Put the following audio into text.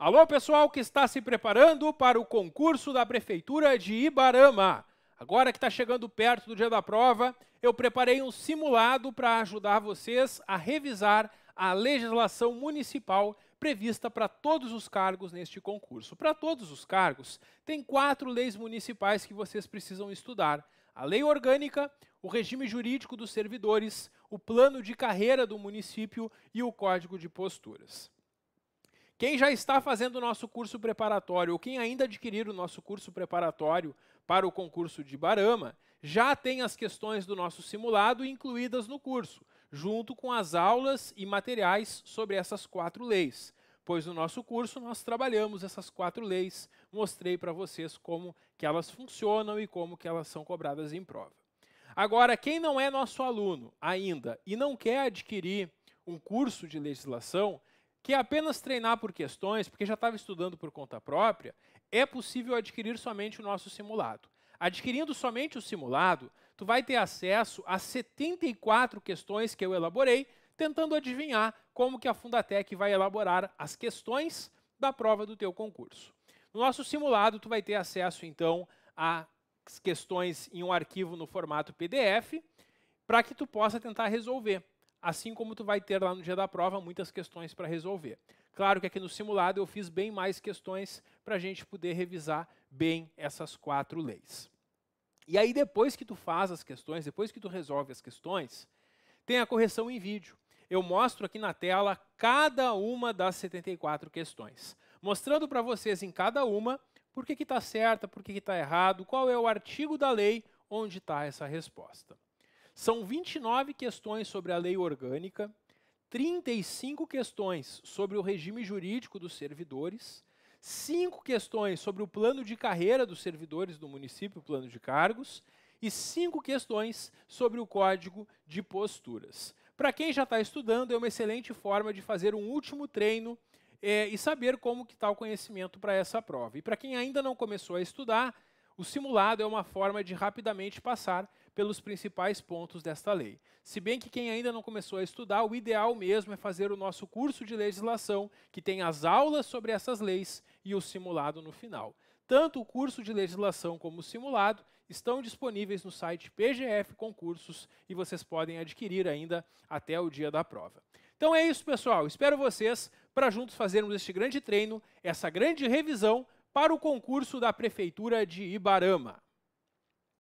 Alô, pessoal que está se preparando para o concurso da Prefeitura de Ibarama. Agora que está chegando perto do dia da prova, eu preparei um simulado para ajudar vocês a revisar a legislação municipal prevista para todos os cargos neste concurso. Para todos os cargos, tem quatro leis municipais que vocês precisam estudar: a lei orgânica, o regime jurídico dos servidores, o plano de carreira do município e o código de posturas. Quem já está fazendo o nosso curso preparatório ou quem ainda adquirir o nosso curso preparatório para o concurso de Barama, já tem as questões do nosso simulado incluídas no curso, junto com as aulas e materiais sobre essas quatro leis. Pois no nosso curso nós trabalhamos essas quatro leis, mostrei para vocês como que elas funcionam e como que elas são cobradas em prova. Agora, quem não é nosso aluno ainda e não quer adquirir um curso de legislação, que apenas treinar por questões, porque já estava estudando por conta própria, é possível adquirir somente o nosso simulado. Adquirindo somente o simulado, tu vai ter acesso a 74 questões que eu elaborei, tentando adivinhar como que a Fundatec vai elaborar as questões da prova do teu concurso. No nosso simulado, tu vai ter acesso então às questões em um arquivo no formato PDF, para que tu possa tentar resolver assim como tu vai ter lá no dia da prova muitas questões para resolver. Claro que aqui no simulado eu fiz bem mais questões para a gente poder revisar bem essas quatro leis. E aí depois que tu faz as questões, depois que tu resolve as questões, tem a correção em vídeo. Eu mostro aqui na tela cada uma das 74 questões, mostrando para vocês em cada uma por que está certa, por que está errado, qual é o artigo da lei onde está essa resposta. São 29 questões sobre a lei orgânica, 35 questões sobre o regime jurídico dos servidores, 5 questões sobre o plano de carreira dos servidores do município, plano de cargos, e 5 questões sobre o código de posturas. Para quem já está estudando, é uma excelente forma de fazer um último treino é, e saber como que está o conhecimento para essa prova. E para quem ainda não começou a estudar, o simulado é uma forma de rapidamente passar pelos principais pontos desta lei. Se bem que quem ainda não começou a estudar, o ideal mesmo é fazer o nosso curso de legislação, que tem as aulas sobre essas leis e o simulado no final. Tanto o curso de legislação como o simulado estão disponíveis no site PGF Concursos e vocês podem adquirir ainda até o dia da prova. Então é isso, pessoal. Espero vocês para juntos fazermos este grande treino, essa grande revisão para o concurso da Prefeitura de Ibarama.